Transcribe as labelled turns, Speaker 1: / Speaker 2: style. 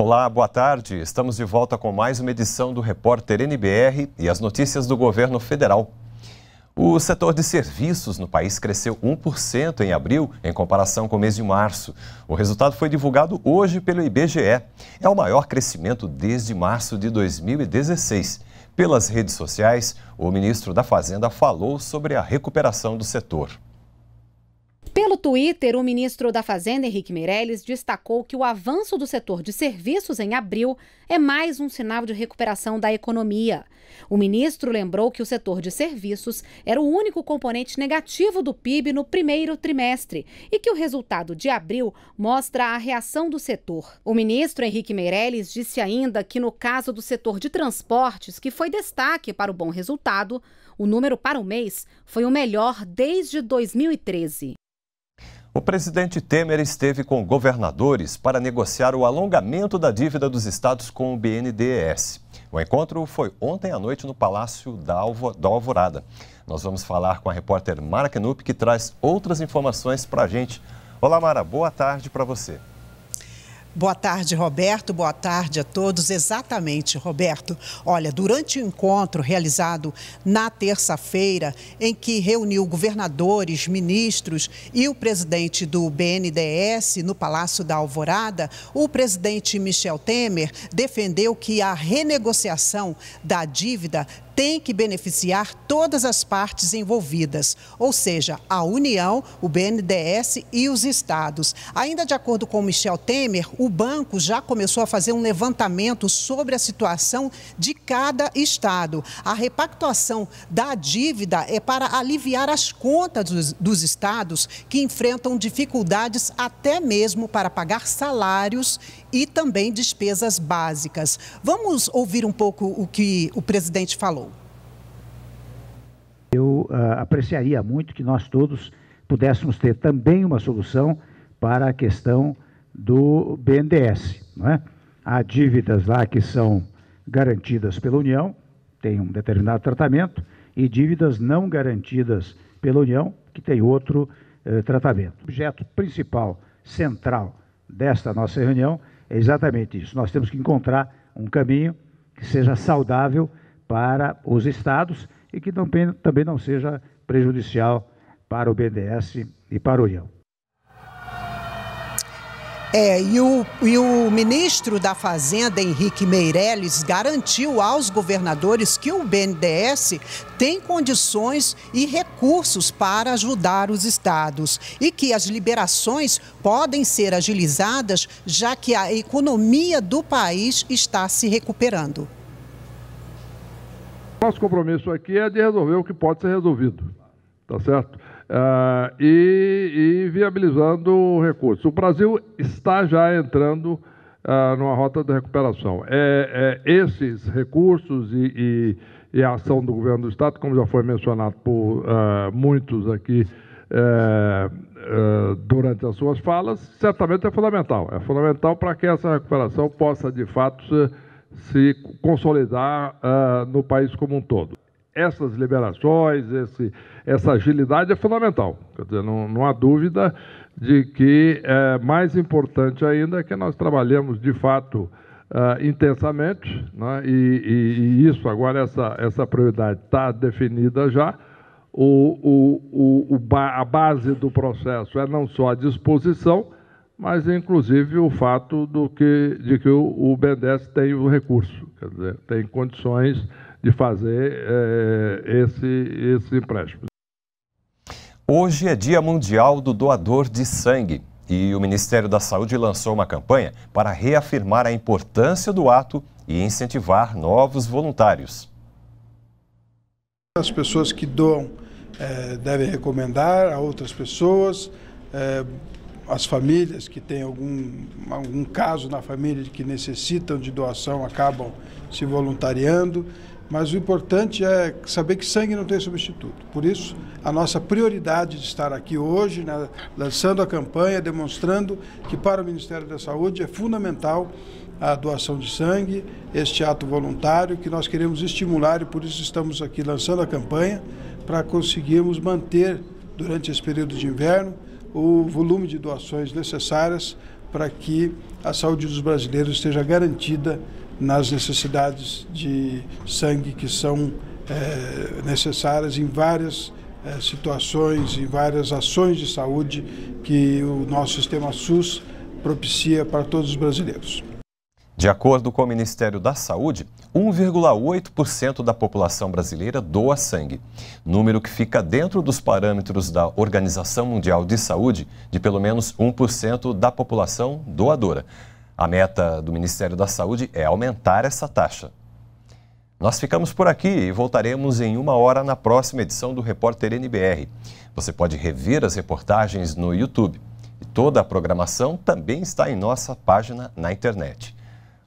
Speaker 1: Olá, boa tarde. Estamos de volta com mais uma edição do Repórter NBR e as notícias do governo federal. O setor de serviços no país cresceu 1% em abril em comparação com o mês de março. O resultado foi divulgado hoje pelo IBGE. É o maior crescimento desde março de 2016. Pelas redes sociais, o ministro da Fazenda falou sobre a recuperação do setor.
Speaker 2: Twitter, o ministro da Fazenda, Henrique Meirelles, destacou que o avanço do setor de serviços em abril é mais um sinal de recuperação da economia. O ministro lembrou que o setor de serviços era o único componente negativo do PIB no primeiro trimestre e que o resultado de abril mostra a reação do setor. O ministro Henrique Meirelles disse ainda que, no caso do setor de transportes, que foi destaque para o bom resultado, o número para o mês foi o melhor desde 2013.
Speaker 1: O presidente Temer esteve com governadores para negociar o alongamento da dívida dos estados com o BNDES. O encontro foi ontem à noite no Palácio da, Alvorada. Nós vamos falar com a repórter Mara Knup, que traz outras informações para a gente. Olá, Mara, boa tarde para você.
Speaker 2: Boa tarde, Roberto. Boa tarde a todos. Exatamente, Roberto. Olha, durante o encontro realizado na terça-feira, em que reuniu governadores, ministros e o presidente do BNDES no Palácio da Alvorada, o presidente Michel Temer defendeu que a renegociação da dívida tem que beneficiar todas as partes envolvidas, ou seja, a União, o BNDES e os estados. Ainda de acordo com Michel Temer, o banco já começou a fazer um levantamento sobre a situação de cada estado. A repactuação da dívida é para aliviar as contas dos, estados que enfrentam dificuldades até mesmo para pagar salários e também despesas básicas. Vamos ouvir um pouco o que o presidente falou
Speaker 3: eu uh, apreciaria muito que nós todos pudéssemos ter também uma solução para a questão do BNDES. Não é? Há dívidas lá que são garantidas pela União, tem um determinado tratamento, e dívidas não garantidas pela União, que tem outro eh, tratamento. O objeto principal, central desta nossa reunião é exatamente isso. Nós temos que encontrar um caminho que seja saudável para os estados e que também, também não seja prejudicial para o BDS e para o União.
Speaker 2: É, e o, e o ministro da Fazenda, Henrique Meirelles, garantiu aos governadores que o BNDES tem condições e recursos para ajudar os estados e que as liberações podem ser agilizadas, já que a economia do país está se recuperando
Speaker 4: nosso compromisso aqui é de resolver o que pode ser resolvido, tá certo? Uh, e, e, viabilizando recursos. O Brasil está já entrando uh, numa rota de recuperação. É, é esses recursos e, e, e, a ação do governo do Estado, como já foi mencionado por uh, muitos aqui eh, eh, durante as suas falas, certamente é fundamental. É fundamental para que essa recuperação possa, de fato, ser se consolidar uh, no país como um todo. Essas liberações, esse, essa agilidade é fundamental. Dizer, não, não, há dúvida de que é mais importante ainda é que nós trabalhemos de fato uh, intensamente, né? e, e, e, isso agora, essa, essa prioridade está definida já. O, o, o, a base do processo é não só a disposição, mas inclusive o fato do que, de que o, o BNDES tem o recurso, quer dizer, tem condições de fazer é, esse, esse empréstimo.
Speaker 1: Hoje é Dia Mundial do Doador de Sangue e o Ministério da Saúde lançou uma campanha para reafirmar a importância do ato e incentivar novos voluntários.
Speaker 3: As pessoas que doam é, devem recomendar a outras pessoas, é, as famílias que têm algum, algum caso na família que necessitam de doação acabam se voluntariando, mas o importante é saber que sangue não tem substituto. Por isso, a nossa prioridade de estar aqui hoje, né, lançando a campanha, demonstrando que para o Ministério da Saúde é fundamental a doação de sangue, este ato voluntário que nós queremos estimular e por isso estamos aqui lançando a campanha para conseguirmos manter durante esse período de inverno o volume de doações necessárias para que a saúde dos brasileiros esteja garantida nas necessidades de sangue que são é, necessárias em várias é, situações, em várias ações de saúde que o nosso sistema SUS propicia para todos os brasileiros.
Speaker 1: De acordo com o Ministério da Saúde, 1,8% da população brasileira doa sangue, número que fica dentro dos parâmetros da Organização Mundial de Saúde de pelo menos 1% da população doadora. A meta do Ministério da Saúde é aumentar essa taxa. Nós ficamos por aqui e voltaremos em uma hora na próxima edição do Repórter NBR. Você pode rever as reportagens no YouTube. E toda a programação também está em nossa página na internet.